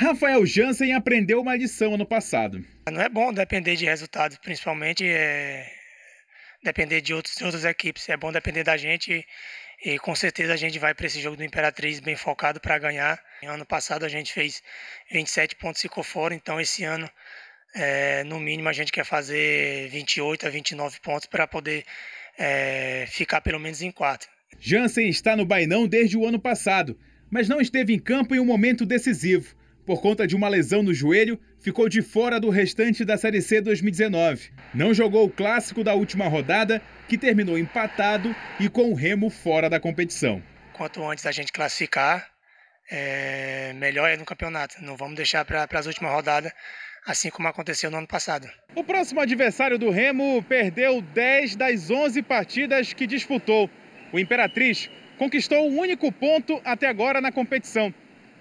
Rafael Jansen aprendeu uma lição ano passado. Não é bom depender de resultados, principalmente é... depender de, outros, de outras equipes. É bom depender da gente e com certeza a gente vai para esse jogo do Imperatriz bem focado para ganhar. Ano passado a gente fez 27 pontos e ficou fora, então esse ano, é, no mínimo, a gente quer fazer 28 a 29 pontos para poder é, ficar pelo menos em quarto. Jansen está no Bainão desde o ano passado, mas não esteve em campo em um momento decisivo por conta de uma lesão no joelho, ficou de fora do restante da Série C 2019. Não jogou o clássico da última rodada, que terminou empatado e com o Remo fora da competição. Quanto antes a gente classificar, é, melhor é no campeonato. Não vamos deixar para as últimas rodadas, assim como aconteceu no ano passado. O próximo adversário do Remo perdeu 10 das 11 partidas que disputou. O Imperatriz conquistou o único ponto até agora na competição.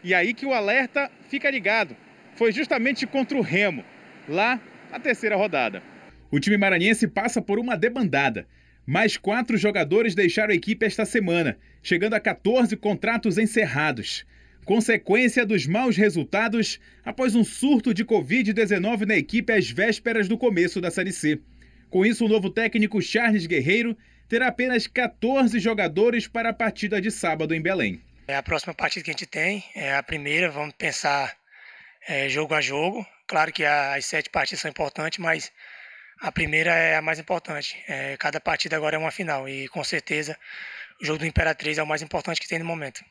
E aí que o alerta fica ligado. Foi justamente contra o Remo, lá na terceira rodada. O time maranhense passa por uma debandada. Mais quatro jogadores deixaram a equipe esta semana, chegando a 14 contratos encerrados. Consequência dos maus resultados após um surto de Covid-19 na equipe às vésperas do começo da Série C. Com isso, o novo técnico Charles Guerreiro terá apenas 14 jogadores para a partida de sábado em Belém. É a próxima partida que a gente tem, é a primeira, vamos pensar é, jogo a jogo. Claro que as sete partidas são importantes, mas a primeira é a mais importante. É, cada partida agora é uma final e com certeza o jogo do Imperatriz é o mais importante que tem no momento.